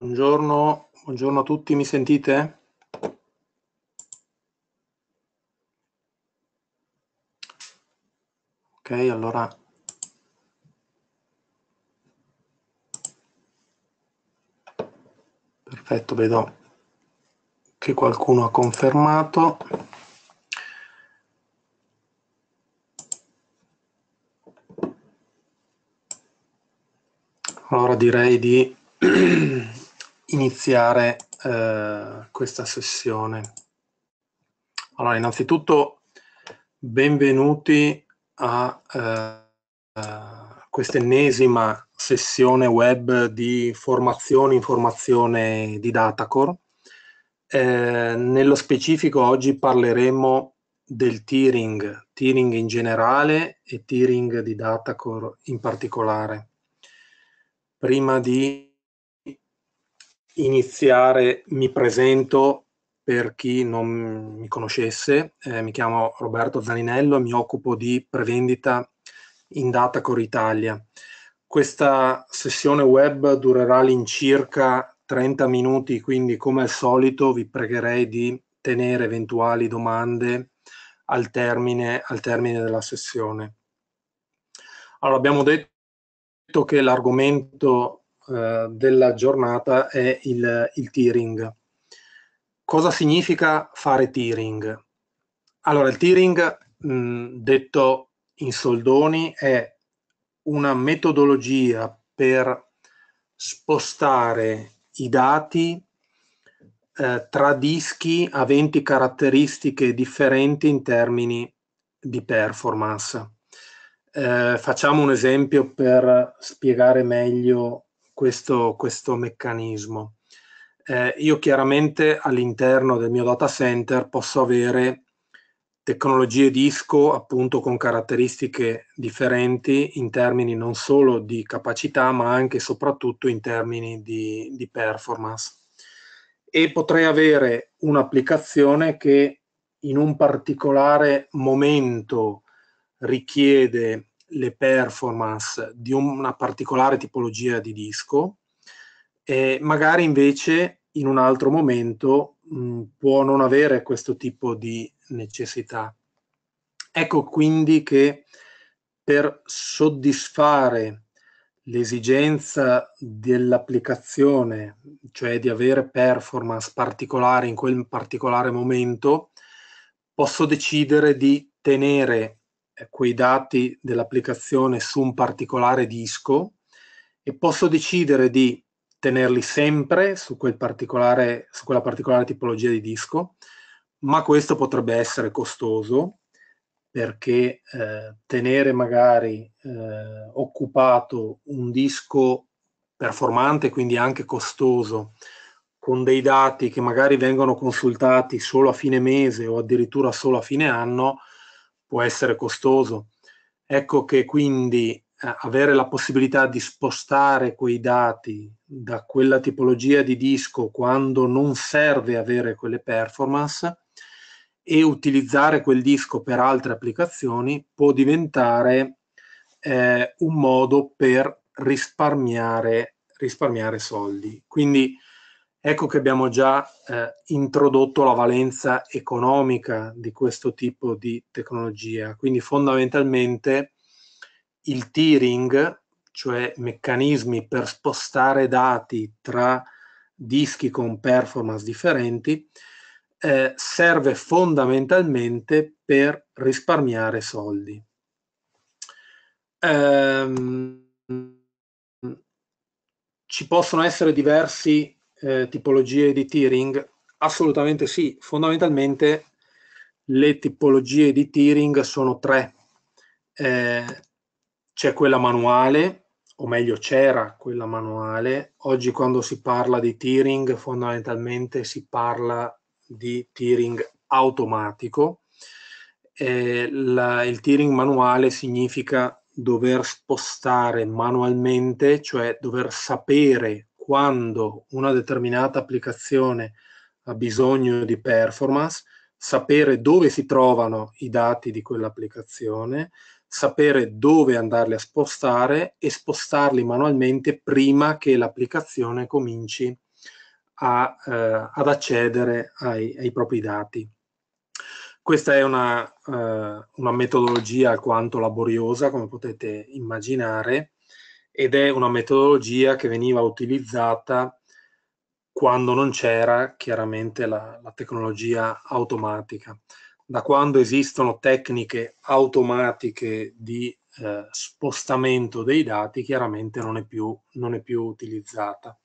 Buongiorno, buongiorno, a tutti, mi sentite? Ok, allora. Perfetto, vedo che qualcuno ha confermato. Allora direi di iniziare eh, questa sessione. Allora, innanzitutto benvenuti a eh, eh ennesima sessione web di formazione informazione di Datacore. Eh, nello specifico oggi parleremo del tiering, tiering in generale e tiering di Datacore in particolare. Prima di iniziare mi presento per chi non mi conoscesse, eh, mi chiamo Roberto Zaninello e mi occupo di prevendita in Datacor Italia. Questa sessione web durerà all'incirca 30 minuti, quindi come al solito vi pregherei di tenere eventuali domande al termine, al termine della sessione. Allora, abbiamo detto che l'argomento eh, della giornata è il, il tearing. Cosa significa fare tearing? Allora, il tearing, mh, mm, detto in soldoni, è una metodologia per spostare i dati eh, tra dischi aventi caratteristiche differenti in termini di performance. Eh, facciamo un esempio per spiegare meglio questo, questo meccanismo. Eh, io chiaramente all'interno del mio data center posso avere tecnologie disco appunto con caratteristiche differenti in termini non solo di capacità ma anche e soprattutto in termini di, di performance e potrei avere un'applicazione che in un particolare momento richiede le performance di una particolare tipologia di disco e magari invece in un altro momento mh, mm, può non avere questo tipo di necessità. Ecco quindi che per soddisfare l'esigenza dell'applicazione, cioè di avere performance particolari in quel particolare momento, posso decidere di tenere eh, quei dati dell'applicazione su un particolare disco e posso decidere di tenerli sempre su, quel particolare, su quella particolare tipologia di disco, ma questo potrebbe essere costoso perché eh, tenere magari eh, occupato un disco performante, quindi anche costoso, con dei dati che magari vengono consultati solo a fine mese o addirittura solo a fine anno, può essere costoso. Ecco che quindi eh, avere la possibilità di spostare quei dati da quella tipologia di disco quando non serve avere quelle performance e utilizzare quel disco per altre applicazioni può diventare eh, un modo per risparmiare, risparmiare soldi. Quindi Ecco che abbiamo già eh, introdotto la valenza economica di questo tipo di tecnologia. Quindi fondamentalmente il tiering, cioè meccanismi per spostare dati tra dischi con performance differenti, eh, serve fondamentalmente per risparmiare soldi. Ehm, ci possono essere diversi eh, tipologie di tiering? Assolutamente sì, fondamentalmente le tipologie di tiering sono tre. Eh, c'è quella manuale, o meglio c'era quella manuale, oggi quando si parla di tiering fondamentalmente si parla di tiering automatico. Eh, la, il tiering manuale significa dover spostare manualmente, cioè dover sapere quando una determinata applicazione ha bisogno di performance, sapere dove si trovano i dati di quell'applicazione, sapere dove andarli a spostare e spostarli manualmente prima che l'applicazione cominci a, eh, ad accedere ai, ai, propri dati. Questa è una, eh, una metodologia alquanto laboriosa, come potete immaginare, ed è una metodologia che veniva utilizzata quando non c'era chiaramente la, la tecnologia automatica. Da quando esistono tecniche automatiche di eh, spostamento dei dati, chiaramente non è più, non è più utilizzata.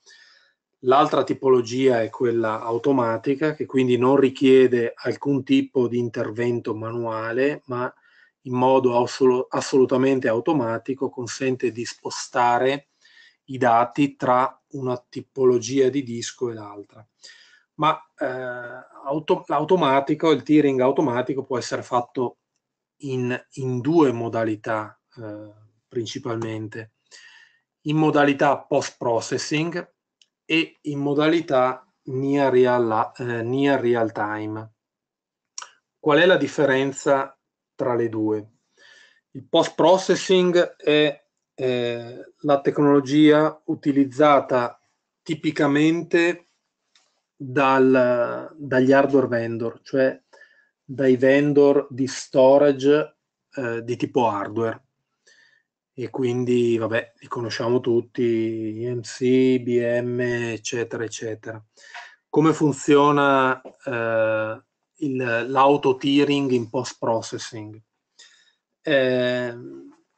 L'altra tipologia è quella automatica, che quindi non richiede alcun tipo di intervento manuale, ma in modo assol- assolutamente automatico consente di spostare i dati tra una tipologia di disco e l'altra. Ma eh, auto- l'automatico, il tearing automatico può essere fatto in, in due modalità eh, principalmente, in modalità post-processing e in modalità near real, eh, near real time. Qual è la differenza tra le due. Il post processing è eh, la tecnologia utilizzata tipicamente dal, dagli hardware vendor, cioè dai vendor di storage eh, di tipo hardware. E quindi, vabbè, li conosciamo tutti, IMC, BM, eccetera, eccetera. Come funziona eh, l'auto-tearing in post-processing. Eh,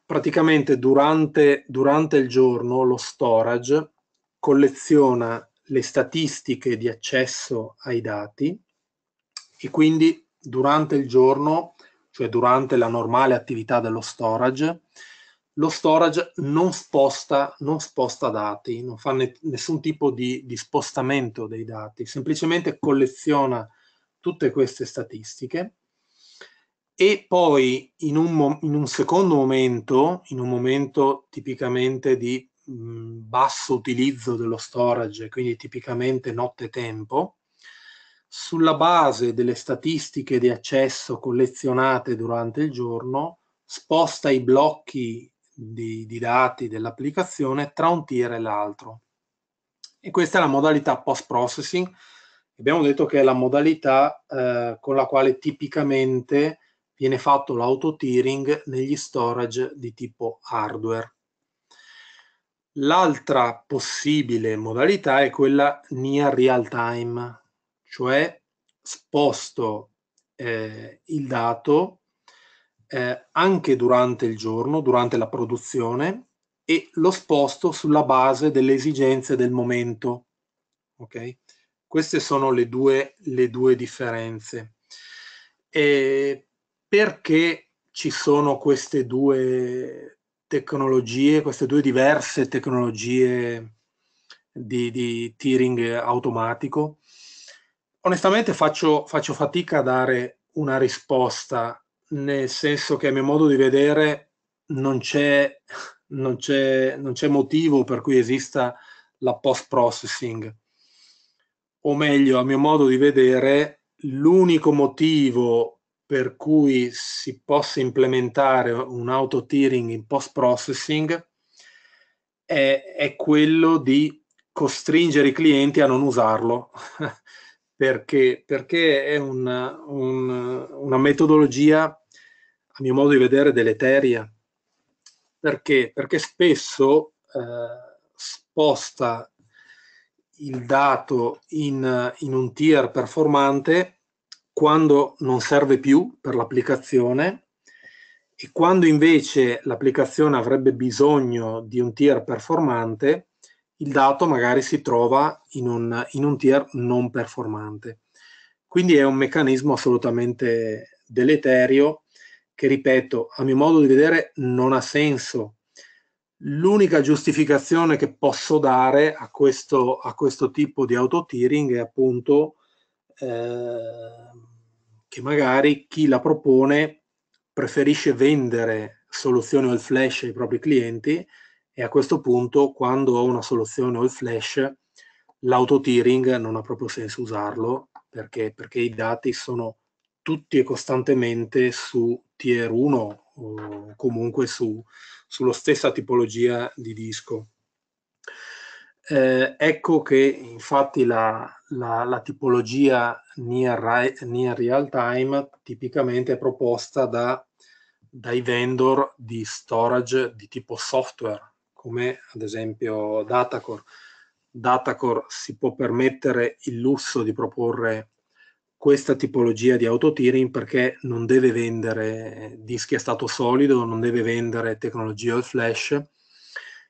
praticamente durante, durante il giorno lo storage colleziona le statistiche di accesso ai dati e quindi durante il giorno, cioè durante la normale attività dello storage, lo storage non sposta, non sposta dati, non fa ne, nessun tipo di, di, spostamento dei dati, semplicemente colleziona tutte queste statistiche e poi in un, in un secondo momento, in un momento tipicamente di mh, mm, basso utilizzo dello storage, quindi tipicamente notte-tempo, sulla base delle statistiche di accesso collezionate durante il giorno, sposta i blocchi di, di dati dell'applicazione tra un tier e l'altro. E questa è la modalità post-processing Abbiamo detto che è la modalità eh, con la quale tipicamente viene fatto l'auto-tearing negli storage di tipo hardware. L'altra possibile modalità è quella near real time, cioè sposto eh, il dato eh, anche durante il giorno, durante la produzione, e lo sposto sulla base delle esigenze del momento. Okay? Queste sono le due, le due differenze. E perché ci sono queste due tecnologie, queste due diverse tecnologie di, di tearing automatico? Onestamente faccio, faccio fatica a dare una risposta, nel senso che a mio modo di vedere non c'è, non c'è, non c'è motivo per cui esista la post processing o meglio, a mio modo di vedere, l'unico motivo per cui si possa implementare un auto tiering in post processing è, è quello di costringere i clienti a non usarlo perché, perché è una, un, una metodologia a mio modo di vedere deleteria perché, perché spesso eh, sposta il dato in, in un tier performante quando non serve più per l'applicazione e quando invece l'applicazione avrebbe bisogno di un tier performante, il dato magari si trova in un, in un tier non performante. Quindi è un meccanismo assolutamente deleterio che, ripeto, a mio modo di vedere non ha senso L'unica giustificazione che posso dare a questo, a questo tipo di autotiring è appunto eh, che magari chi la propone preferisce vendere soluzioni all flash ai propri clienti e a questo punto quando ho una soluzione all flash l'autotiring non ha proprio senso usarlo perché, perché i dati sono tutti e costantemente su tier 1 comunque su, sulla stessa tipologia di disco. Eh, ecco che infatti la, la, la tipologia near, near, real time tipicamente è proposta da, dai vendor di storage di tipo software, come ad esempio Datacore. Datacore si può permettere il lusso di proporre questa tipologia di autotiring perché non deve vendere dischi a stato solido, non deve vendere tecnologia al flash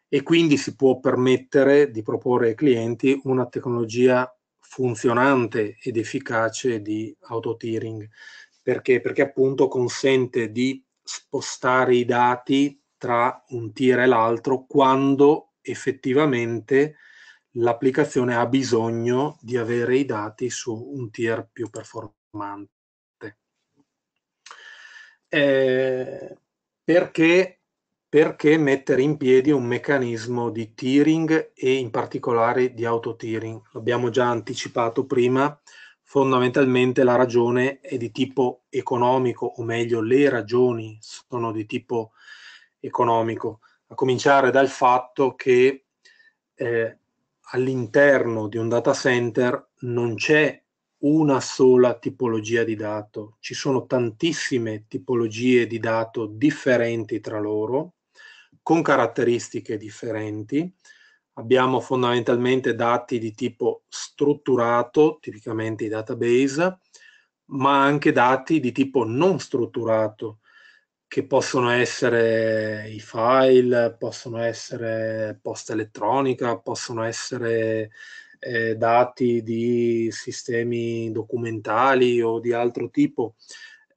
e quindi si può permettere di proporre ai clienti una tecnologia funzionante ed efficace di autotiring. Perché? Perché appunto consente di spostare i dati tra un tier e l'altro quando effettivamente l'applicazione ha bisogno di avere i dati su un tier più performante. Eh, perché, perché, mettere in piedi un meccanismo di tiering e in particolare di auto autotiering? L'abbiamo già anticipato prima, fondamentalmente la ragione è di tipo economico, o meglio le ragioni sono di tipo economico, a cominciare dal fatto che eh, all'interno di un data center non c'è una sola tipologia di dato, ci sono tantissime tipologie di dato differenti tra loro, con caratteristiche differenti. Abbiamo fondamentalmente dati di tipo strutturato, tipicamente i database, ma anche dati di tipo non strutturato, che possono essere i file, possono essere posta elettronica, possono essere eh, dati di sistemi documentali o di altro tipo.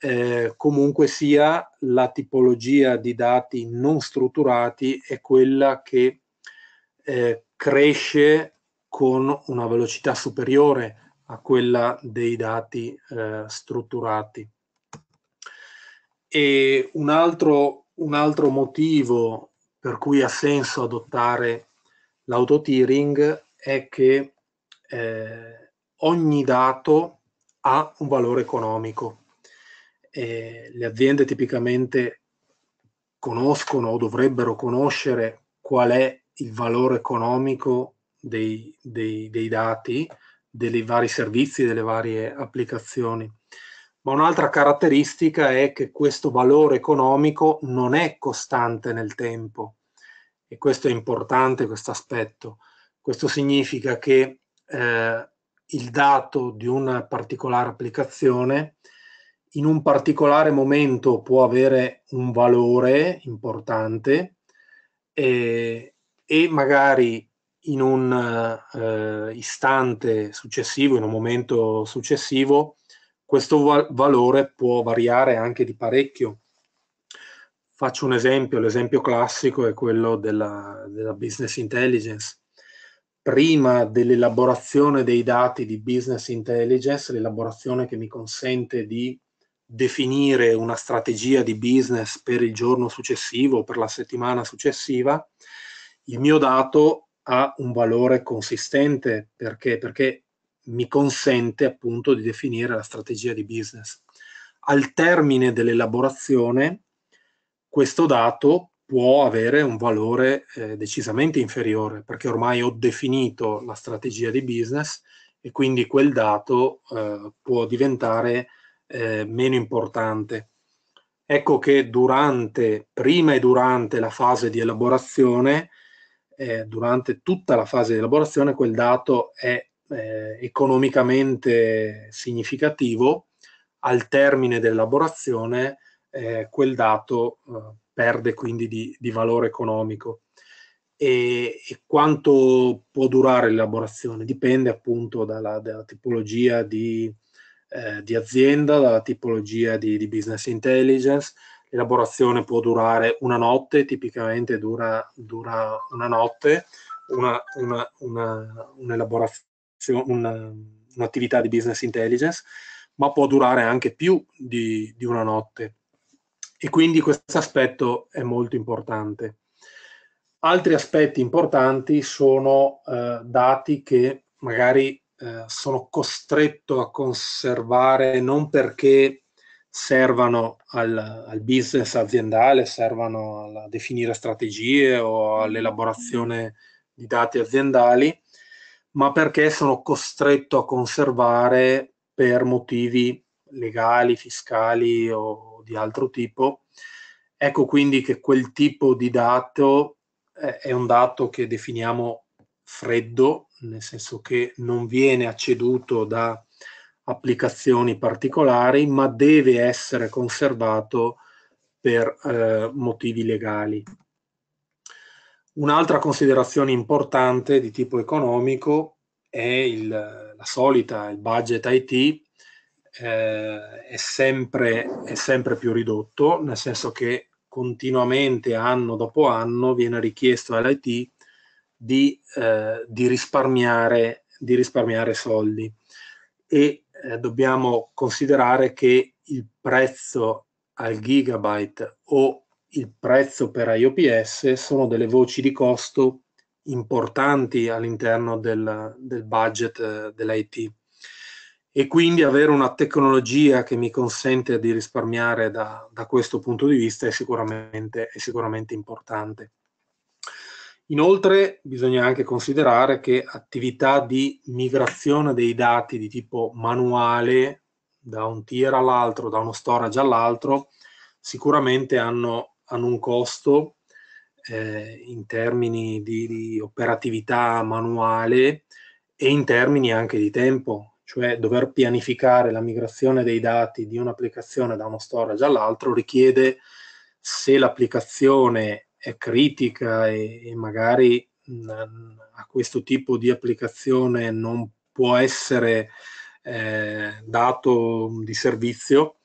Eh, comunque sia, la tipologia di dati non strutturati è quella che eh, cresce con una velocità superiore a quella dei dati eh, strutturati. E un altro, un altro motivo per cui ha senso adottare l'autotearing è che eh, ogni dato ha un valore economico. Eh, le aziende tipicamente conoscono o dovrebbero conoscere qual è il valore economico dei, dei, dei dati, dei vari servizi, delle varie applicazioni ma un'altra caratteristica è che questo valore economico non è costante nel tempo e questo è importante, questo aspetto. Questo significa che eh, il dato di una particolare applicazione in un particolare momento può avere un valore importante e, e magari in un eh, istante successivo, in un momento successivo, questo val- valore può variare anche di parecchio. Faccio un esempio, l'esempio classico è quello della, della business intelligence. Prima dell'elaborazione dei dati di business intelligence, l'elaborazione che mi consente di definire una strategia di business per il giorno successivo, per la settimana successiva, il mio dato ha un valore consistente perché, perché mi consente appunto di definire la strategia di business. Al termine dell'elaborazione, questo dato può avere un valore eh, decisamente inferiore, perché ormai ho definito la strategia di business e quindi quel dato eh, può diventare eh, meno importante. Ecco che durante, prima e durante la fase di elaborazione, eh, durante tutta la fase di elaborazione, quel dato è eh, economicamente significativo, al termine dell'elaborazione eh, quel dato eh, perde quindi di, di valore economico. E, e, quanto può durare l'elaborazione? Dipende appunto dalla, dalla tipologia di, eh, di, azienda, dalla tipologia di, di business intelligence. L'elaborazione può durare una notte, tipicamente dura, dura una notte, una, una, una, un'elaborazione un, un'attività di business intelligence, ma può durare anche più di, di una notte. E quindi questo aspetto è molto importante. Altri aspetti importanti sono eh, dati che magari eh, sono costretto a conservare non perché servano al, al, business aziendale, servano a definire strategie o all'elaborazione di dati aziendali, ma perché sono costretto a conservare per motivi legali, fiscali o di altro tipo. Ecco quindi che quel tipo di dato eh, è un dato che definiamo freddo, nel senso che non viene acceduto da applicazioni particolari, ma deve essere conservato per eh, motivi legali. Un'altra considerazione importante di tipo economico è il, la solita, il budget IT eh, è, sempre, è sempre più ridotto, nel senso che continuamente, anno dopo anno, viene richiesto all'IT di, eh, di, risparmiare, di risparmiare soldi e eh, dobbiamo considerare che il prezzo al gigabyte o il prezzo per IOPS sono delle voci di costo importanti all'interno del, del budget eh, dell'IT e quindi avere una tecnologia che mi consente di risparmiare da, da questo punto di vista è sicuramente, è sicuramente, importante. Inoltre bisogna anche considerare che attività di migrazione dei dati di tipo manuale da un tier all'altro, da uno storage all'altro, sicuramente hanno hanno un costo eh, in termini di, di, operatività manuale e in termini anche di tempo, cioè dover pianificare la migrazione dei dati di un'applicazione da uno storage all'altro richiede se l'applicazione è critica e, e magari mh, a questo tipo di applicazione non può essere eh, dato di servizio,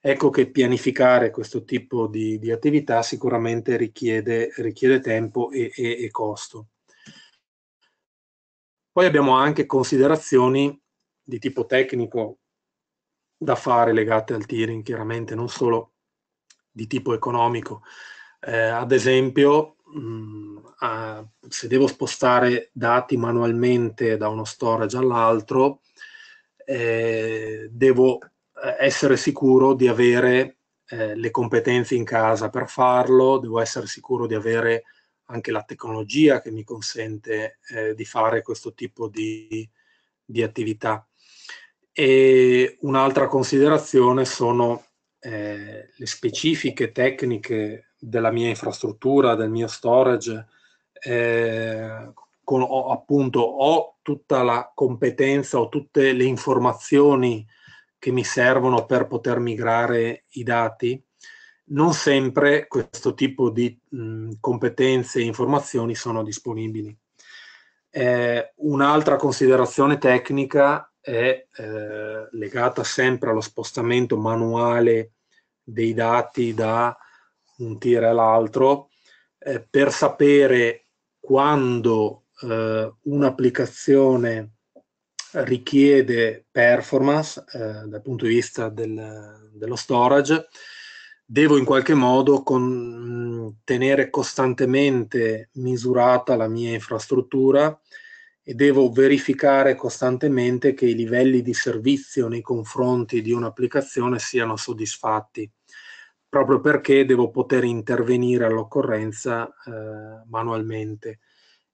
Ecco che pianificare questo tipo di, di attività sicuramente richiede, richiede tempo e, e, e costo. Poi abbiamo anche considerazioni di tipo tecnico da fare legate al tiering, chiaramente non solo di tipo economico. Eh, ad esempio, mh, mm, a, se devo spostare dati manualmente da uno storage all'altro, eh, devo eh, essere sicuro di avere eh, le competenze in casa per farlo, devo essere sicuro di avere anche la tecnologia che mi consente eh, di fare questo tipo di, di attività. E un'altra considerazione sono eh, le specifiche tecniche della mia infrastruttura, del mio storage, eh, con, ho, appunto ho tutta la competenza, ho tutte le informazioni che mi servono per poter migrare i dati, non sempre questo tipo di mh, competenze e informazioni sono disponibili. Eh, un'altra considerazione tecnica è eh, legata sempre allo spostamento manuale dei dati da un tir all'altro eh, per sapere quando eh, un'applicazione richiede performance eh, dal punto di vista del, dello storage, devo in qualche modo con, tenere costantemente misurata la mia infrastruttura e devo verificare costantemente che i livelli di servizio nei confronti di un'applicazione siano soddisfatti, proprio perché devo poter intervenire all'occorrenza eh, manualmente.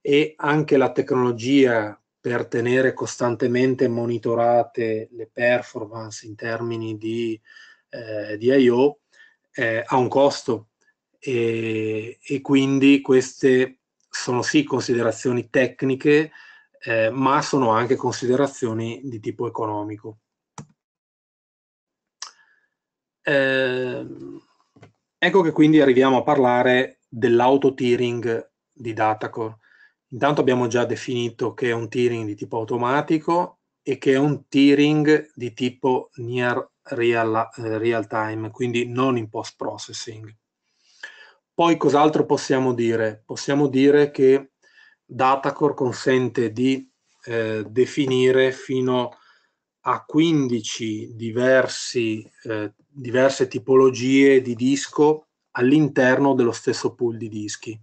E anche la tecnologia per tenere costantemente monitorate le performance in termini di, eh, di IO eh, ha un costo e, e, quindi queste sono sì considerazioni tecniche eh, ma sono anche considerazioni di tipo economico. Ehm, ecco che quindi arriviamo a parlare dellauto dell'autotearing di Datacore Intanto abbiamo già definito che è un tiering di tipo automatico e che è un tiering di tipo near real, eh, real time, quindi non in post processing. Poi cos'altro possiamo dire? Possiamo dire che Datacore consente di eh, definire fino a 15 diversi, eh, diverse tipologie di disco all'interno dello stesso pool di dischi.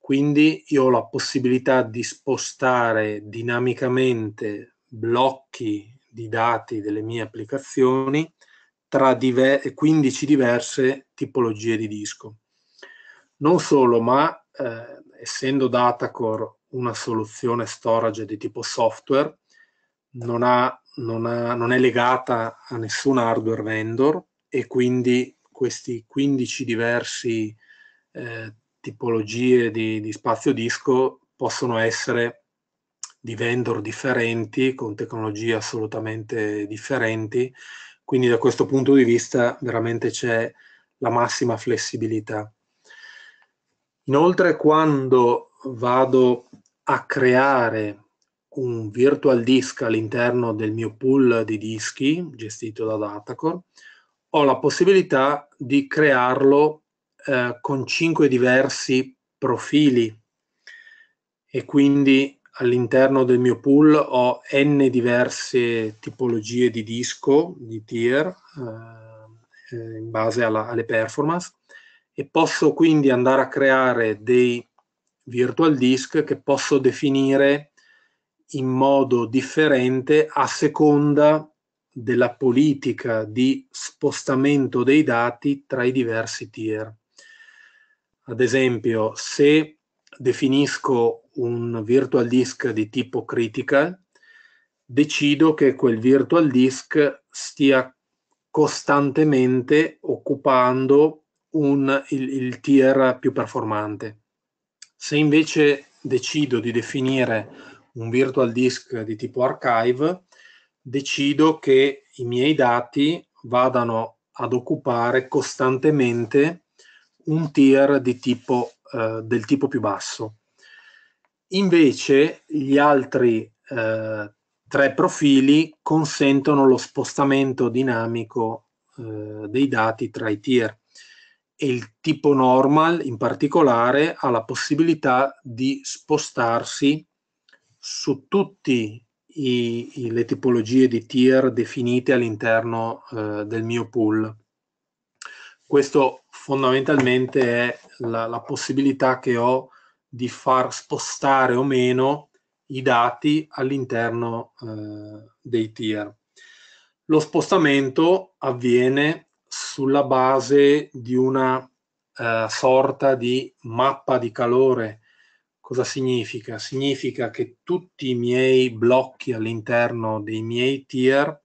Quindi io ho la possibilità di spostare dinamicamente blocchi di dati delle mie applicazioni tra diver 15 diverse tipologie di disco. Non solo, ma eh, essendo Datacore una soluzione storage di tipo software, non, ha, non, ha, non è legata a nessun hardware vendor e quindi questi 15 diversi eh, tipologie di, di spazio disco possono essere di vendor differenti, con tecnologie assolutamente differenti, quindi da questo punto di vista veramente c'è la massima flessibilità. Inoltre quando vado a creare un virtual disk all'interno del mio pool di dischi gestito da Datacore, ho la possibilità di crearlo eh, con cinque diversi profili e quindi all'interno del mio pool ho n diverse tipologie di disco, di tier, eh, eh in base alla, alle performance e posso quindi andare a creare dei virtual disk che posso definire in modo differente a seconda della politica di spostamento dei dati tra i diversi tier. Ad esempio, se definisco un virtual disk di tipo critical, decido che quel virtual disk stia costantemente occupando un, il, il tier più performante. Se invece decido di definire un virtual disk di tipo archive, decido che i miei dati vadano ad occupare costantemente un tier tipo, eh, del tipo più basso. Invece gli altri eh, tre profili consentono lo spostamento dinamico eh, dei dati tra i tier e il tipo normal in particolare ha la possibilità di spostarsi su tutte le tipologie di tier definite all'interno eh, del mio pool. Questo fondamentalmente è la, la possibilità che ho di far spostare o meno i dati all'interno eh, dei tier. Lo spostamento avviene sulla base di una eh, sorta di mappa di calore. Cosa significa? Significa che tutti i miei blocchi all'interno dei miei tier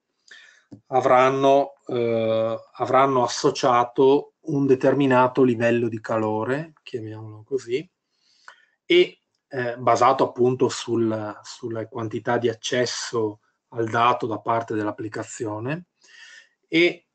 avranno, eh, avranno associato un determinato livello di calore, chiamiamolo così, e eh, basato appunto sul, sulla quantità di accesso al dato da parte dell'applicazione e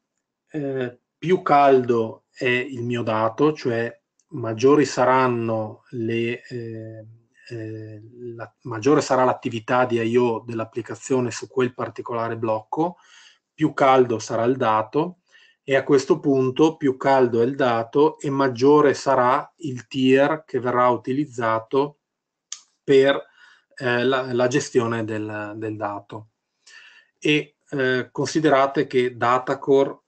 eh, più caldo è il mio dato, cioè maggiori saranno le, eh, eh, la, maggiore sarà l'attività di I.O. dell'applicazione su quel particolare blocco, più caldo sarà il dato e a questo punto più caldo è il dato e maggiore sarà il tier che verrà utilizzato per eh, la, la, gestione del, del dato. E eh, considerate che Datacore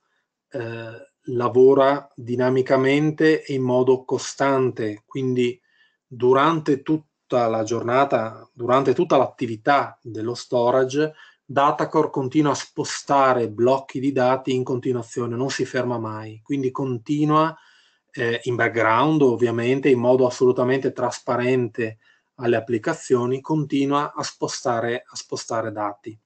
eh, lavora dinamicamente e in modo costante, quindi durante tutta la giornata, durante tutta l'attività dello storage, Datacore continua a spostare blocchi di dati in continuazione, non si ferma mai, quindi continua eh, in background ovviamente in modo assolutamente trasparente alle applicazioni, continua a spostare, a spostare dati.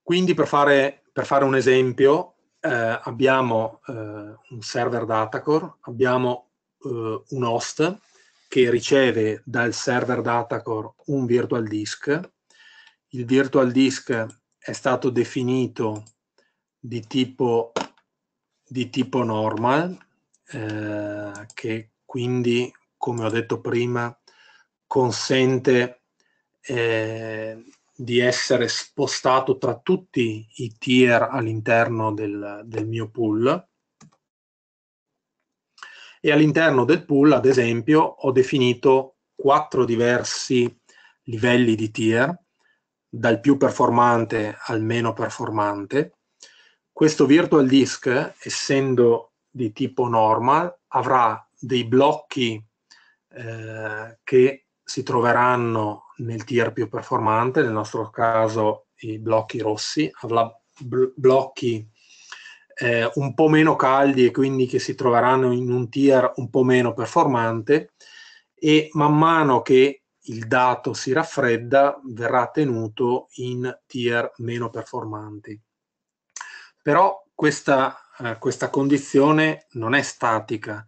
Quindi per fare, per fare un esempio eh, abbiamo eh, un server Datacore, abbiamo eh, un host che riceve dal server Datacore un virtual disk. Il virtual disk è stato definito di tipo, di tipo normal, eh, che quindi, come ho detto prima, consente eh, di essere spostato tra tutti i tier all'interno del, del mio pool e all'interno del pool, ad esempio, ho definito quattro diversi livelli di tier, dal più performante al meno performante. Questo virtual disk, essendo di tipo normal, avrà dei blocchi eh, che si troveranno nel tier più performante, nel nostro caso i blocchi rossi, avrà bl- blocchi eh, un po' meno caldi e quindi che si troveranno in un tier un po' meno performante e man mano che il dato si raffredda verrà tenuto in tier meno performanti. Però questa, eh, questa condizione non è statica,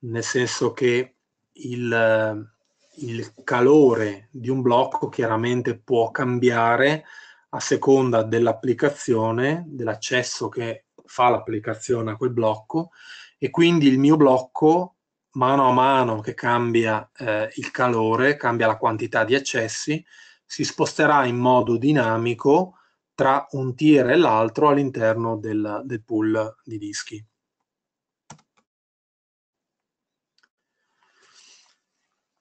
nel senso che il, il calore di un blocco chiaramente può cambiare a seconda dell'applicazione, dell'accesso che fa l'applicazione a quel blocco e quindi il mio blocco mano a mano che cambia eh, il calore, cambia la quantità di accessi, si sposterà in modo dinamico tra un tier e l'altro all'interno del, del pool di dischi.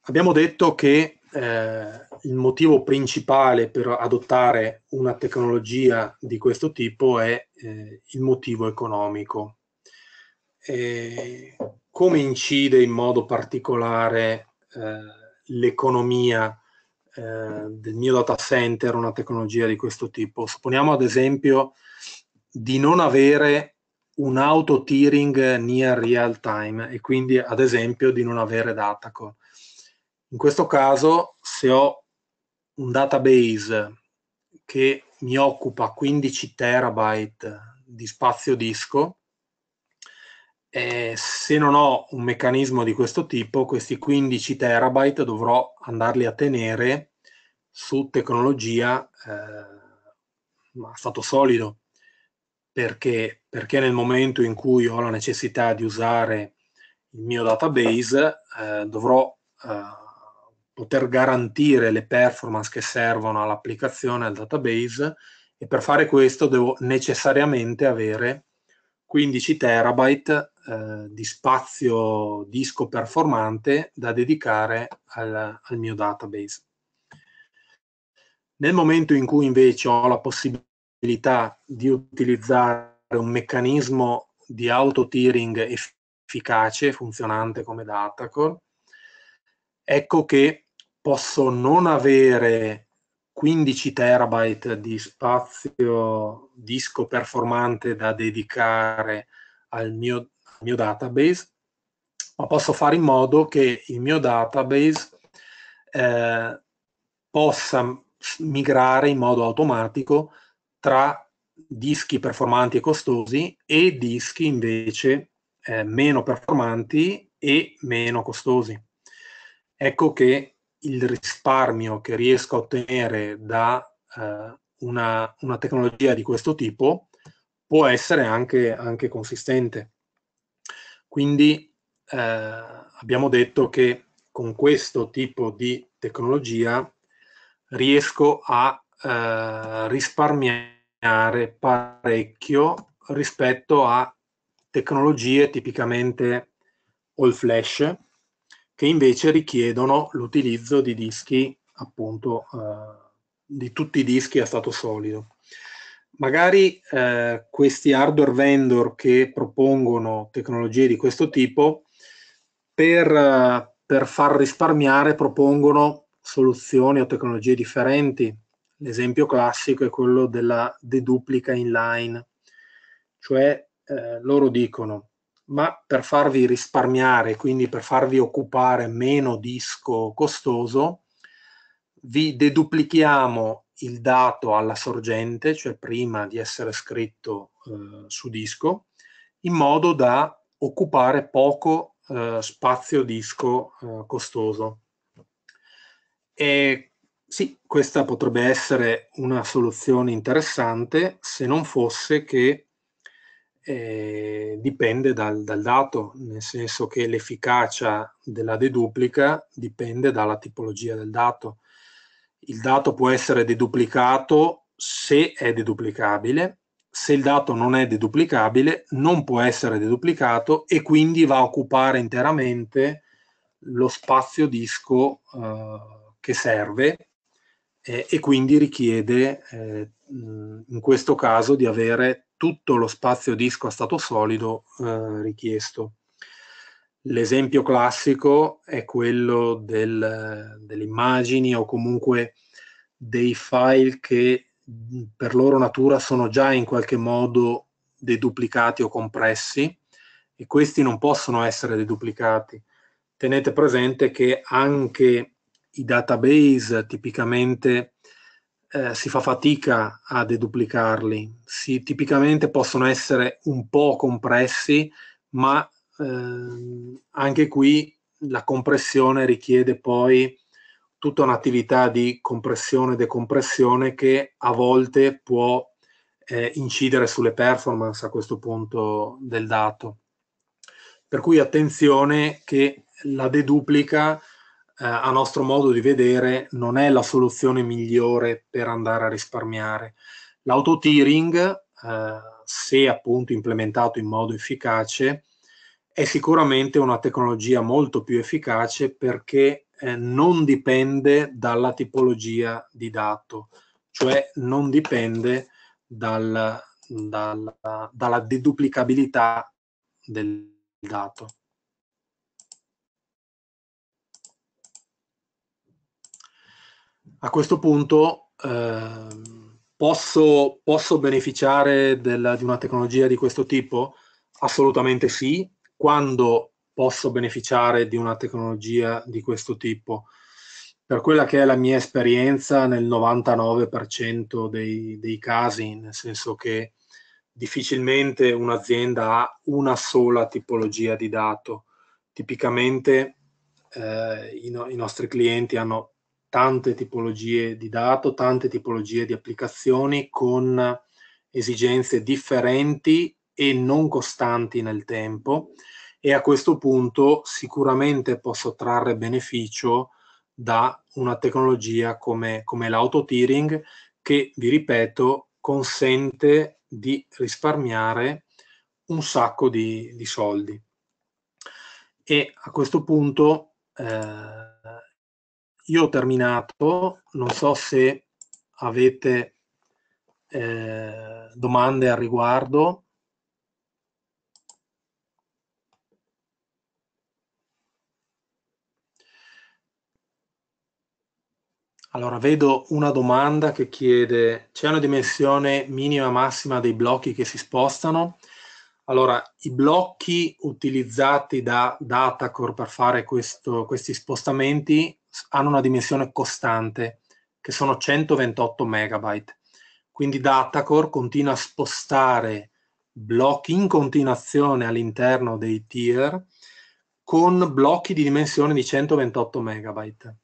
Abbiamo detto che eh, il motivo principale per adottare una tecnologia di questo tipo è eh, il motivo economico. E come incide in modo particolare eh, l'economia eh, del mio data center una tecnologia di questo tipo? Supponiamo ad esempio di non avere un auto tiering near real time e quindi ad esempio di non avere datacon. In questo caso, se ho un database che mi occupa 15 terabyte di spazio disco, eh, se non ho un meccanismo di questo tipo, questi 15 terabyte dovrò andarli a tenere su tecnologia eh, a stato solido, perché, perché, nel momento in cui ho la necessità di usare il mio database eh, dovrò eh, poter garantire le performance che servono all'applicazione, al database e per fare questo devo necessariamente avere 15 terabyte eh, di spazio disco performante da dedicare al, al mio database. Nel momento in cui invece ho la possibilità di utilizzare un meccanismo di auto-tiering efficace, funzionante come Datacore, ecco che posso non avere 15 terabyte di spazio disco performante da dedicare al mio, al mio database, ma posso fare in modo che il mio database eh, possa migrare in modo automatico tra dischi performanti e costosi e dischi invece eh, meno performanti e meno costosi. Ecco che il risparmio che riesco a ottenere da eh, una, una, tecnologia di questo tipo può essere anche, anche consistente. Quindi eh, abbiamo detto che con questo tipo di tecnologia riesco a eh, risparmiare parecchio rispetto a tecnologie tipicamente all flash che invece richiedono l'utilizzo di dischi, appunto, eh, di tutti i dischi a stato solido. Magari eh, questi hardware vendor che propongono tecnologie di questo tipo, per, eh, per far risparmiare, propongono soluzioni o tecnologie differenti. L'esempio classico è quello della deduplica inline, cioè eh, loro dicono ma per farvi risparmiare, quindi per farvi occupare meno disco costoso, vi deduplichiamo il dato alla sorgente, cioè prima di essere scritto eh, su disco, in modo da occupare poco eh, spazio disco eh, costoso. E sì, questa potrebbe essere una soluzione interessante se non fosse che eh, dipende dal, dal, dato, nel senso che l'efficacia della deduplica dipende dalla tipologia del dato. Il dato può essere deduplicato se è deduplicabile, se il dato non è deduplicabile non può essere deduplicato e quindi va a occupare interamente lo spazio disco eh, che serve eh, e quindi richiede eh, in questo caso di avere tutto lo spazio disco a stato solido eh, richiesto. L'esempio classico è quello del, delle immagini o comunque dei file che mm, per loro natura sono già in qualche modo deduplicati o compressi e questi non possono essere deduplicati. Tenete presente che anche i database tipicamente eh, si fa fatica a deduplicarli, si, tipicamente possono essere un po' compressi, ma eh, anche qui la compressione richiede poi tutta un'attività di compressione e decompressione che a volte può eh, incidere sulle performance a questo punto del dato. Per cui attenzione che la deduplica eh, a nostro modo di vedere non è la soluzione migliore per andare a risparmiare. L'autotearing, eh, se appunto implementato in modo efficace, è sicuramente una tecnologia molto più efficace perché eh, non dipende dalla tipologia di dato, cioè non dipende dal, dal, dalla deduplicabilità del dato. a questo punto eh, posso, posso, beneficiare della, di una tecnologia di questo tipo? Assolutamente sì. Quando posso beneficiare di una tecnologia di questo tipo? Per quella che è la mia esperienza, nel 99% dei, dei casi, nel senso che difficilmente un'azienda ha una sola tipologia di dato. Tipicamente eh, i, no, i nostri clienti hanno tante tipologie di dato, tante tipologie di applicazioni con esigenze differenti e non costanti nel tempo e a questo punto sicuramente posso trarre beneficio da una tecnologia come, come l'auto-tearing che, vi ripeto, consente di risparmiare un sacco di, di soldi. E a questo punto eh, io ho terminato, non so se avete eh, domande al riguardo. Allora, vedo una domanda che chiede, c'è una dimensione minima e massima dei blocchi che si spostano? Allora, i blocchi utilizzati da Datacore per fare questo, questi spostamenti hanno una dimensione costante, che sono 128 megabyte. Quindi Datacore continua a spostare blocchi in continuazione all'interno dei tier con blocchi di dimensione di 128 megabyte.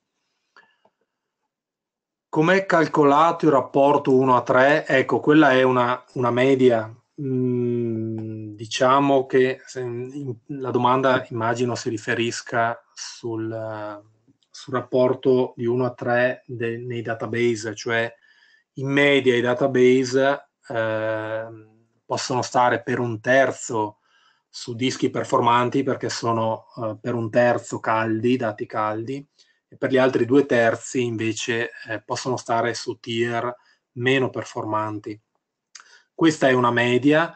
Com'è calcolato il rapporto 1 a 3? Ecco, quella è una, una media. Mm, diciamo che se, in, la domanda immagino si riferisca sul, sul rapporto di 1 a 3 de- nei database, cioè in media i database eh, possono stare per un terzo su dischi performanti perché sono eh, per un terzo caldi, dati caldi, e per gli altri due terzi invece eh, possono stare su tier meno performanti. Questa è una media,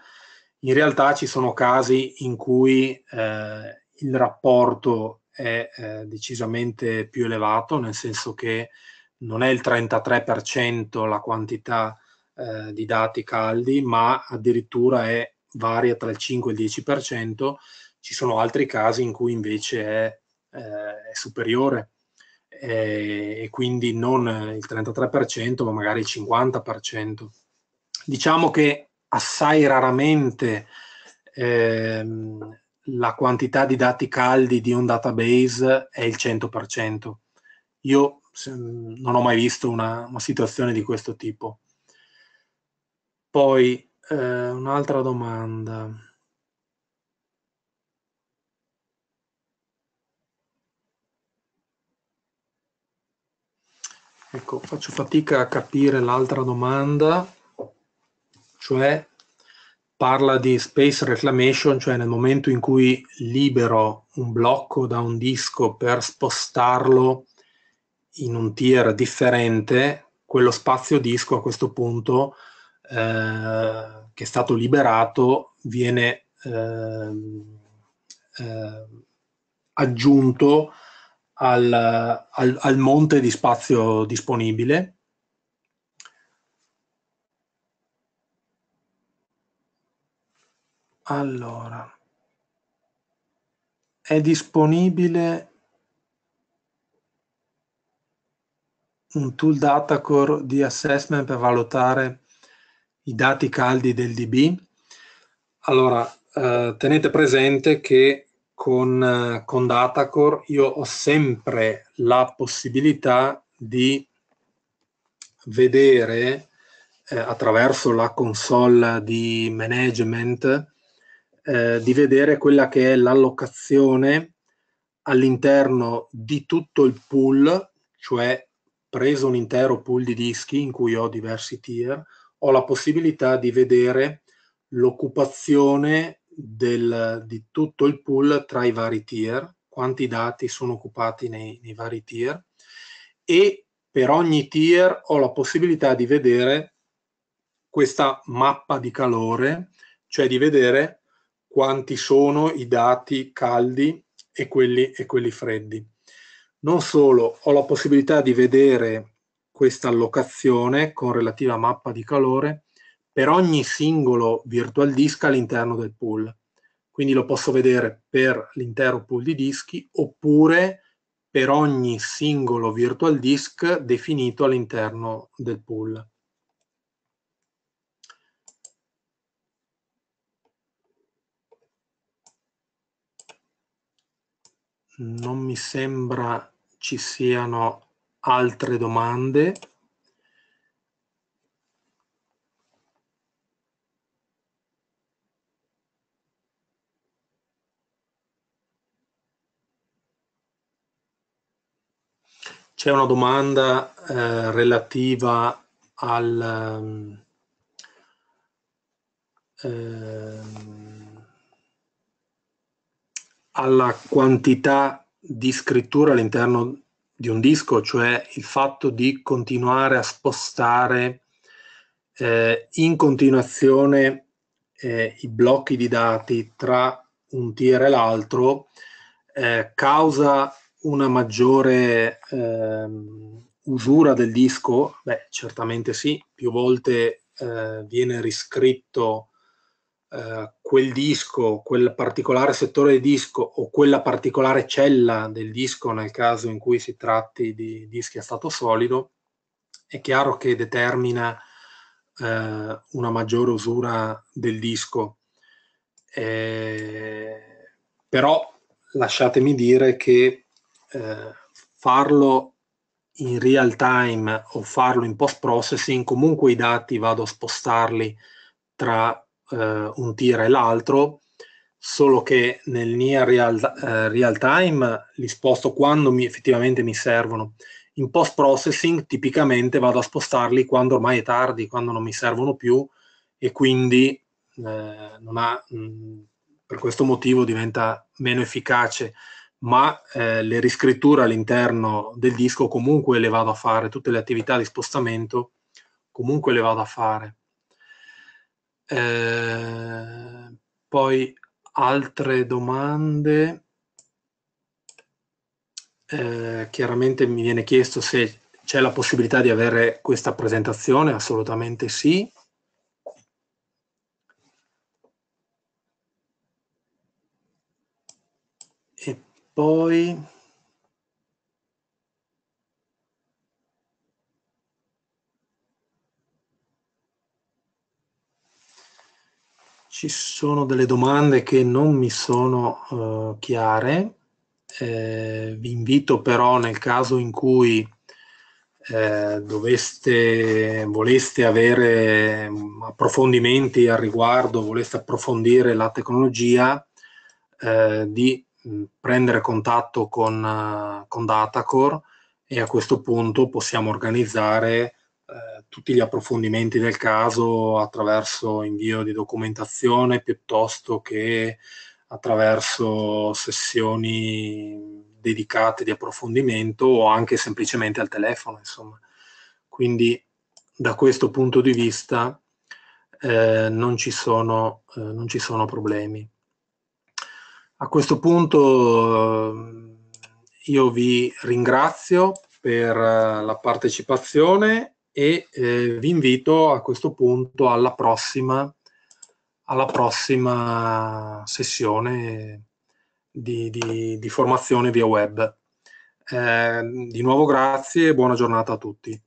in realtà ci sono casi in cui eh, il rapporto è eh, decisamente più elevato, nel senso che non è il 33% la quantità eh, di dati caldi, ma addirittura è, varia tra il 5 e il 10%. Ci sono altri casi in cui invece è, eh, è superiore eh, e quindi non il 33%, ma magari il 50%. Diciamo che assai raramente ehm, la quantità di dati caldi di un database è il 100%. Io non ho mai visto una, una situazione di questo tipo. Poi eh, un'altra domanda. Ecco, faccio fatica a capire l'altra domanda, cioè parla di space reclamation, cioè nel momento in cui libero un blocco da un disco per spostarlo in un tier differente, quello spazio disco a questo punto eh, che è stato liberato viene eh, eh, aggiunto al, al, al monte di spazio disponibile Allora, è disponibile un tool datacore di assessment per valutare i dati caldi del DB? Allora, eh, tenete presente che con, eh, con Datacore io ho sempre la possibilità di vedere eh, attraverso la console di management eh, di vedere quella che è l'allocazione all'interno di tutto il pool, cioè preso un intero pool di dischi in cui ho diversi tier, ho la possibilità di vedere l'occupazione del, di tutto il pool tra i vari tier, quanti dati sono occupati nei, nei vari tier e per ogni tier ho la possibilità di vedere questa mappa di calore, cioè di vedere quanti sono i dati caldi e quelli, e quelli freddi. Non solo, ho la possibilità di vedere questa allocazione con relativa mappa di calore per ogni singolo virtual disk all'interno del pool. Quindi lo posso vedere per l'intero pool di dischi oppure per ogni singolo virtual disk definito all'interno del pool. non mi sembra ci siano altre domande. C'è una domanda eh, relativa al... Um, eh, alla quantità di scrittura all'interno di un disco, cioè il fatto di continuare a spostare eh, in continuazione eh, i blocchi di dati tra un tier e l'altro, eh, causa una maggiore ehm, usura del disco? Beh, certamente sì, più volte eh, viene riscritto eh, quel disco, quel particolare settore di disco o quella particolare cella del disco nel caso in cui si tratti di dischi a stato solido, è chiaro che determina eh, una maggiore usura del disco. Eh, però lasciatemi dire che eh, farlo in real time o farlo in post processing, comunque i dati vado a spostarli tra eh, un tir e l'altro, solo che nel near real, eh, real time li sposto quando mi, effettivamente mi servono. In post processing tipicamente vado a spostarli quando ormai è tardi, quando non mi servono più e quindi eh, ha, mh, mm, per questo motivo diventa meno efficace ma eh, le riscritture all'interno del disco comunque le vado a fare, tutte le attività di spostamento comunque le vado a fare. Eh, poi altre domande. Eh, chiaramente mi viene chiesto se c'è la possibilità di avere questa presentazione, assolutamente sì. E poi Ci sono delle domande che non mi sono eh, chiare, eh, vi invito però nel caso in cui eh, doveste, voleste avere mm, approfondimenti al riguardo, voleste approfondire la tecnologia, eh, di mm, prendere contatto con, eh, con Datacore e a questo punto possiamo organizzare eh, tutti gli approfondimenti del caso attraverso invio di documentazione piuttosto che attraverso sessioni dedicate di approfondimento o anche semplicemente al telefono, insomma. Quindi da questo punto di vista eh, non, ci sono, eh, non, ci sono, problemi. A questo punto ehm, io vi ringrazio per eh, la partecipazione e eh, vi invito a questo punto alla prossima, alla prossima sessione di, di, di formazione via web. Eh, di nuovo grazie e buona giornata a tutti.